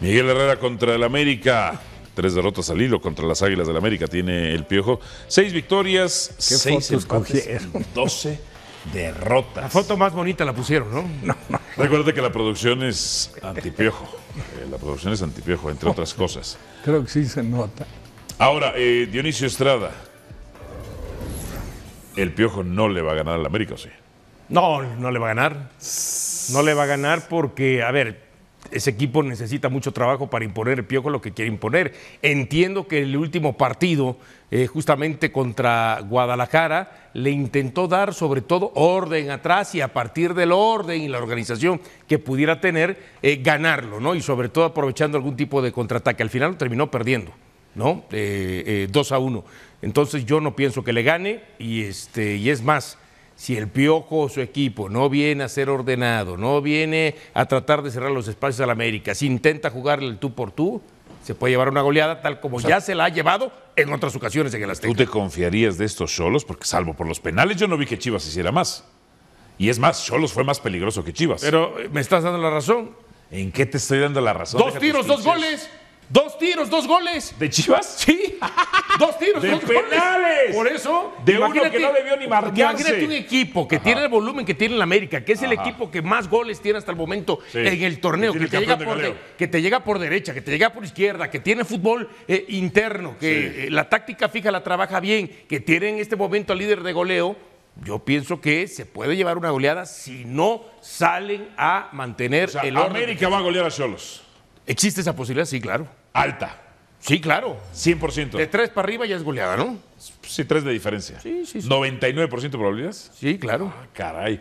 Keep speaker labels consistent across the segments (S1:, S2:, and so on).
S1: Miguel Herrera contra el América. Tres derrotas al hilo contra las Águilas del América tiene el Piojo. Seis victorias, seis 12 derrotas.
S2: La foto más bonita la pusieron, ¿no?
S1: Recuerda que la producción es antipiojo. Eh, la producción es antipiojo, entre otras cosas.
S3: Creo que sí se nota.
S1: Ahora, eh, Dionisio Estrada. El Piojo no le va a ganar al América, ¿o sí?
S2: No, no le va a ganar. No le va a ganar porque, a ver, ese equipo necesita mucho trabajo para imponer el con lo que quiere imponer. Entiendo que el último partido, eh, justamente contra Guadalajara, le intentó dar sobre todo orden atrás y a partir del orden y la organización que pudiera tener, eh, ganarlo, ¿no? Y sobre todo aprovechando algún tipo de contraataque. Al final terminó perdiendo, ¿no? 2 eh, a 1. Entonces yo no pienso que le gane y, este, y es más si el Piojo o su equipo no viene a ser ordenado, no viene a tratar de cerrar los espacios la América, si intenta jugarle el tú por tú, se puede llevar una goleada tal como ya se la ha llevado en otras ocasiones en el Azteca. ¿Tú te
S1: confiarías de estos solos? Porque salvo por los penales, yo no vi que Chivas hiciera más. Y es más, Cholos fue más peligroso que Chivas. Pero eh, me estás dando la razón. ¿En qué te estoy dando la razón? Dos tiros, dos
S2: goles. Dos tiros, dos goles. ¿De Chivas? Sí. Dos tiros, de dos penales. Por eso. De uno que no debió ni marcarse. Imagínate un equipo que tiene el volumen que tiene la América, que es el equipo que más goles tiene hasta el momento en el torneo, que, te llega por derecha, que te llega por izquierda, que tiene fútbol eh, interno, que eh, la táctica fija la trabaja bien, que tiene en este momento al líder de goleo. Yo pienso que se puede llevar una goleada si no salen a mantener el orden. América va a golear a Cholos.
S1: ¿Existe esa posibilidad? Sí, claro. Alta. Sí, claro, 100%. De tres para arriba ya es goleada, ¿no? Sí, tres de diferencia. Sí, ¿99% de probabilidades? Sí, claro. Ah, caray.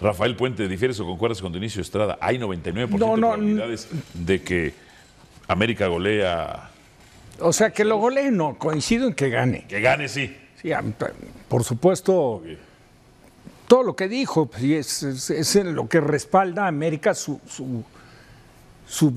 S1: Rafael Puente, ¿difieres o concuerdas con Dionisio Estrada? Hay 99% de probabilidades de que América golea.
S3: O sea, que lo golee, no. Coincido en que gane. Que gane, sí. Sí, por supuesto. Todo lo que dijo pues, es, es, lo que respalda América su, su, su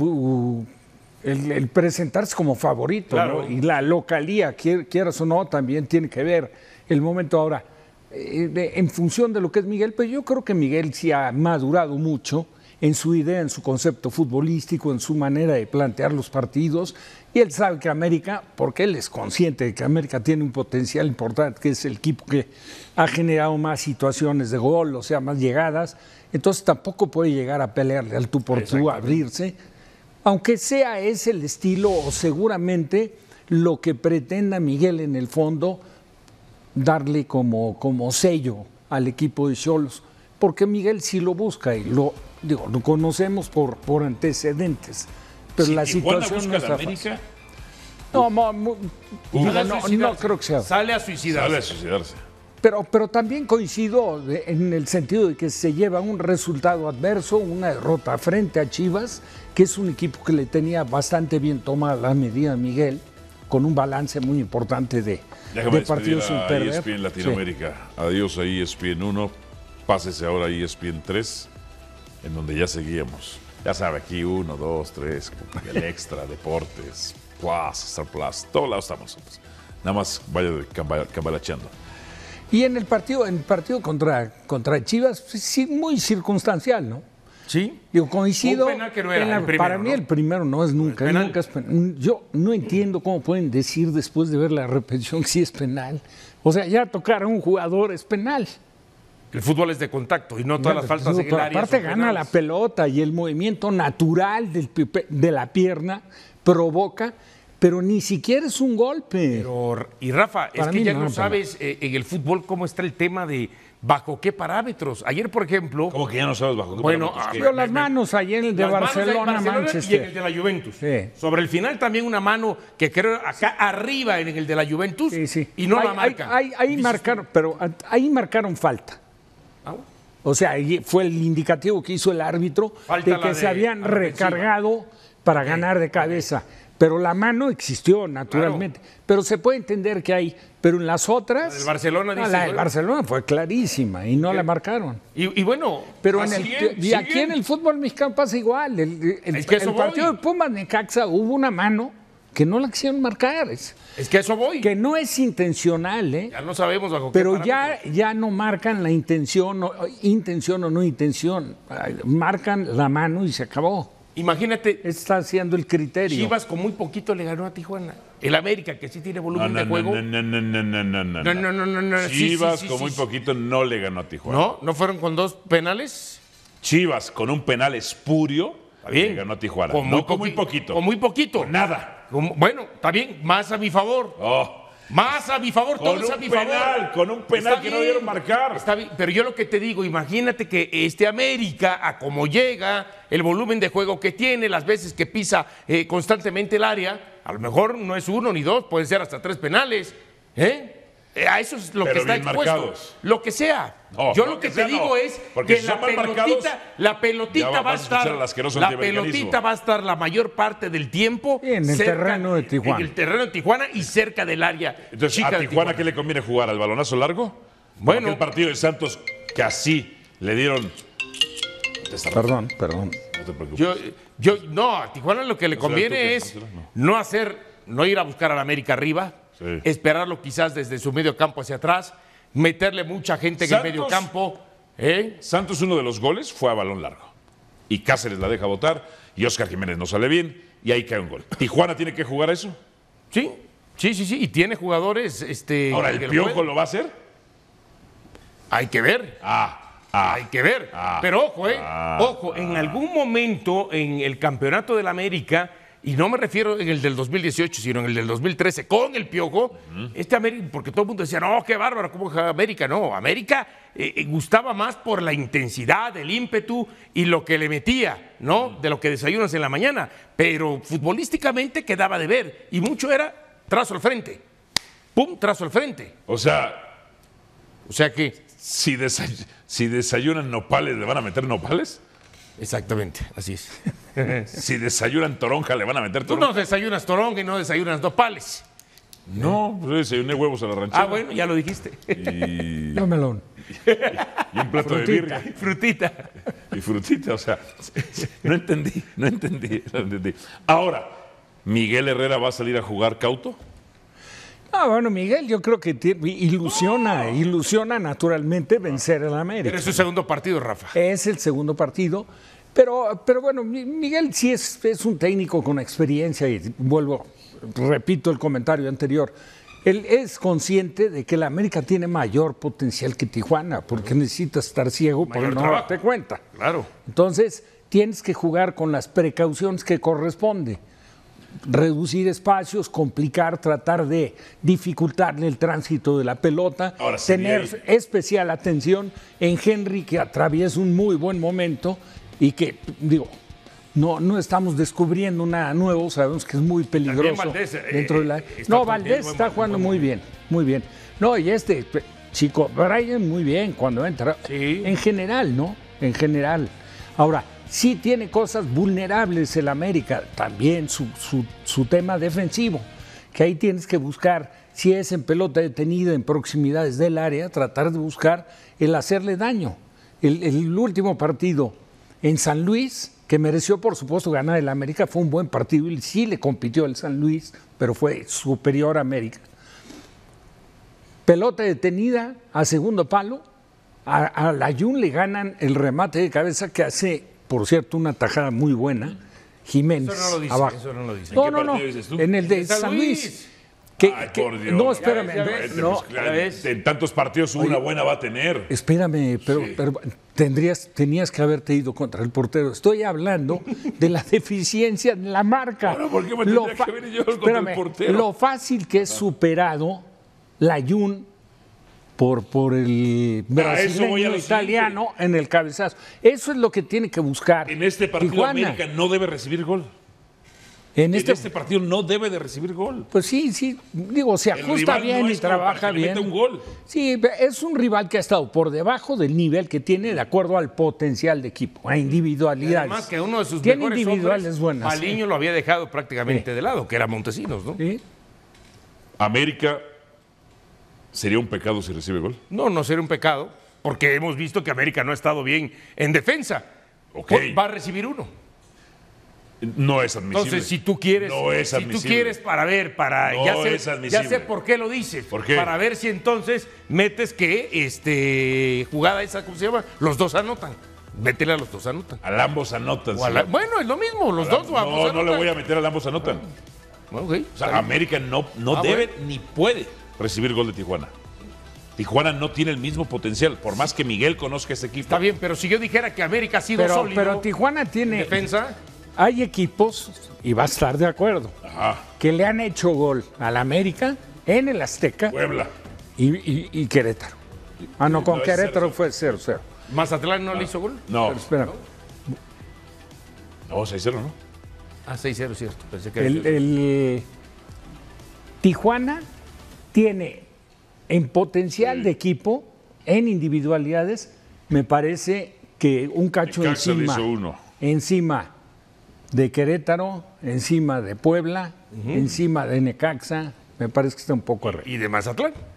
S3: el, presentarse como favorito y la localía, quieras o no, también tiene que ver el momento ahora. Eh, en función de lo que es Miguel, pero pues yo creo que Miguel sí ha madurado mucho en su idea, en su concepto futbolístico, en su manera de plantear los partidos. Y él sabe que América, porque él es consciente de que América tiene un potencial importante, que es el equipo que ha generado más situaciones de gol, o sea, más llegadas. Entonces tampoco puede llegar a pelearle al tú por tú, a abrirse, aunque sea ese el estilo o seguramente lo que pretenda Miguel en el fondo darle como, como sello al equipo de Cholos, porque Miguel sí lo busca y lo, digo, lo conocemos por, por antecedentes, pero la situación no América, No, no, no, no creo que sea. Sale
S2: a suicidarse. Sale a suicidarse.
S3: Pero, también coincido en el sentido de que se lleva un resultado adverso, una derrota frente a Chivas, que es un equipo que le tenía bastante bien tomada la medida Miguel, con un balance muy importante de, de partidos sin perder. E Latinoamérica.
S1: Adiós a ESPN 1, pásese ahora a e ESPN 3, en donde ya seguíamos. Ya sabe, aquí 1, 2, 3, el extra, deportes, Plus, Star Plus, todos lados estamos. Nada más vaya cambalacheando.
S3: Y en el partido, en el partido contra, contra Chivas, pues, sí, muy circunstancial, ¿no? Sí. Yo coincido. penal que no era, el primero, para mí el primero no es nunca. Yo no entiendo cómo pueden decir después de ver la repetición si es penal. O sea, ya tocar a un jugador es penal. El fútbol es de contacto
S2: y no todas las faltas de área. Aparte gana la
S3: pelota y el movimiento natural de la pierna provoca pero ni siquiera es un golpe. Pero, y Rafa,
S2: es que ya no, sabes eh, en el fútbol cómo está el tema de bajo qué parámetros. Ayer, por ejemplo. como que ya no sabes bajo qué bueno, parámetros? Bueno,
S3: ah, las manos ayer el de Barcelona, Manchester. Y en el de la Juventus.
S2: Sobre el final también una mano que creo acá arriba en el de la Juventus
S3: y no la marca. ahí marcaron, pero ahí marcaron falta. Ah, o sea, fue el indicativo que hizo el árbitro de que se habían recargado para ganar de cabeza. Pero la mano existió naturalmente. Pero se puede entender que hay. Pero en las otras. el Barcelona, dice, La Barcelona fue clarísima y no la marcaron. Y, bueno. Pero en y aquí en el fútbol mexicano pasa igual. El, el, partido de Pumas Caxa hubo una mano que no la quisieron marcar. Es, que eso voy. Que no es intencional, ¿eh?
S2: Ya no sabemos bajo Pero
S3: ya, ya no marcan la intención o, intención o no intención. Marcan la mano y se acabó. Imagínate. Está haciendo el criterio. Chivas con muy poquito le ganó a Tijuana.
S1: El América, que sí tiene
S3: volumen de juego.
S1: No, no, no, no, no, no. Chivas con muy poquito no le ganó a Tijuana. ¿No? ¿No fueron con dos penales? Chivas con un penal espurio bien. le ganó a Tijuana. Con muy poquito. Con muy poquito. nada. bueno, está bien, más a mi favor. Oh. Más a
S2: mi favor, todos a mi favor. Con un penal que no dieron marcar. Está bien, pero yo lo que te digo, imagínate que este América, a como llega, el volumen de juego que tiene, las veces que pisa eh, constantemente el área, a lo mejor no es uno ni dos, pueden ser hasta tres penales. ¿Eh? Eh, a eso es lo que está expuesto. Lo que sea. Yo lo que, te digo es que la, pelotita, marcados, la pelotita, va a estar. la pelotita va a estar la mayor
S1: parte del tiempo. en el terreno de Tijuana. En el terreno de Tijuana y cerca del área. Entonces, ¿a Tijuana, qué le conviene jugar? ¿Al balonazo largo? Bueno. el partido de Santos que así le dieron.
S3: Perdón, perdón. No te preocupes. Yo,
S1: yo, no, a Tijuana lo
S2: que le conviene es no hacer, no ir a buscar al América arriba, esperarlo quizás desde su medio campo hacia atrás, meterle mucha gente en el medio campo.
S1: ¿eh? Santos, uno de los goles fue a balón largo. Y Cáceres la deja votar y Oscar Jiménez no sale bien y ahí cae un gol. ¿Tijuana tiene que jugar eso? Sí, sí, sí, sí. Y tiene jugadores.
S2: Este, Ahora, ¿el Piojo lo, va a hacer? Hay que ver. Ah. ah Hay que ver. Ah, Pero ojo, ¿eh? ah, ojo, en algún momento en el campeonato de la América y no me refiero en el del 2018, sino en el del 2013, con el Piojo, este América, porque todo el mundo decía, no, qué bárbaro, ¿cómo juega América? No, América eh, eh, gustaba más por la intensidad, el ímpetu y lo que le metía, ¿no? De lo que desayunas en la mañana, pero futbolísticamente quedaba de ver, y mucho era trazo al frente, pum, trazo
S1: al frente. O sea... O sea que... si desayunan nopales, ¿le van a meter nopales? Exactamente, así es. si desayunan toronja, le van a meter toronja.
S2: Tú no desayunas toronja y no desayunas pales.
S1: No, pues desayuné huevos a la ranchera. Ah, bueno, ya lo dijiste. Y... un melón. Y, un plato de birria. Frutita. Y frutita, o sea, no entendí, no entendí, no entendí. Ahora, ¿Miguel Herrera va a salir a jugar cauto?
S3: Ah, bueno, Miguel, yo creo que ilusiona, ilusiona naturalmente vencer al América. Pero es su segundo partido, Rafa. Es el segundo partido. Pero, pero bueno, Miguel sí es, es un técnico con experiencia y vuelvo, repito el comentario anterior. Él es consciente de que la América tiene mayor potencial que Tijuana, porque necesita estar ciego para no darte cuenta. Claro. Entonces, tienes que jugar con las precauciones que corresponde reducir espacios, complicar, tratar de dificultarle el tránsito de la pelota, tener especial atención en Henry que atraviesa un muy buen momento y que, digo, no, no estamos descubriendo nada nuevo, sabemos que es muy peligroso eh, eh, No, Valdés está jugando muy bien, muy bien. No, y este chico, Brian muy bien cuando entra, en general, ¿no? En general. Ahora, Sí tiene cosas vulnerables el América, también su, tema defensivo, que ahí tienes que buscar si es en pelota detenida, en proximidades del área, tratar de buscar el hacerle daño. El, último partido en San Luis, que mereció por supuesto ganar el América, fue un buen partido y sí le compitió el San Luis, pero fue superior a América. Pelota detenida a segundo palo, a, la Jun le ganan el remate de cabeza que hace por cierto, una tajada muy buena. Jiménez. Eso no lo dice. Eso no, lo dice. no, no, no. En el de San Luis. Por Dios. No, espérame.
S1: en tantos partidos una buena va a tener.
S3: Espérame, pero, tendrías, tenías que haberte ido contra el portero. Estoy hablando de la deficiencia en la marca. ¿por qué me lo que venir yo contra el portero? Lo fácil que es superado la Jun por, el brasileño italiano en el cabezazo. Eso es lo que tiene que buscar. En este partido Tijuana. América no debe recibir gol.
S1: En este, este... partido no debe de recibir gol.
S3: Pues sí, sí, digo, se ajusta bien y trabaja bien. Mete un gol. Sí, es un rival que ha estado por debajo del nivel que tiene de acuerdo al potencial de equipo, a individualidades. Además que uno de sus mejores individuales hombres, buenas.
S2: lo había dejado prácticamente de lado, que era Montesinos, ¿no? Sí. América
S1: ¿Sería un pecado si recibe gol?
S2: No, no sería un pecado, porque hemos visto que América no ha estado bien en defensa. Okay. Pues, va a recibir uno.
S1: No es admisible. Entonces, si tú quieres, si tú quieres
S2: para ver, para ya, sé, ya sé por qué lo dices, para ver si entonces metes que este jugada esa cómo se llama, los dos anotan.
S1: Métele a los dos anotan. A ambos anotan.
S2: bueno, es lo mismo, los dos no, No, no le voy a
S1: meter a ambos anotan. América no, no ah, debe ni puede recibir gol de Tijuana. Tijuana no tiene el mismo potencial, por más que Miguel conozca ese equipo. Está bien, pero si yo dijera que América ha sido sólido. Pero Tijuana tiene. Defensa.
S3: Hay equipos, y va a estar de acuerdo, Ajá. que le han hecho gol al América en el Azteca. Puebla. Y, Querétaro. Ah, no, con Querétaro fue 0-0. ¿Mazatlán no ah, le hizo gol? No. espera. No, 6-0, ¿no? Ah, 6-0, cierto. Pensé que el, el... Tijuana tiene en potencial de equipo, en individualidades, me parece que un cacho encima, encima de Querétaro, encima de Puebla, encima de Necaxa, me parece que está un poco arriba.
S2: ¿Y de Mazatlán?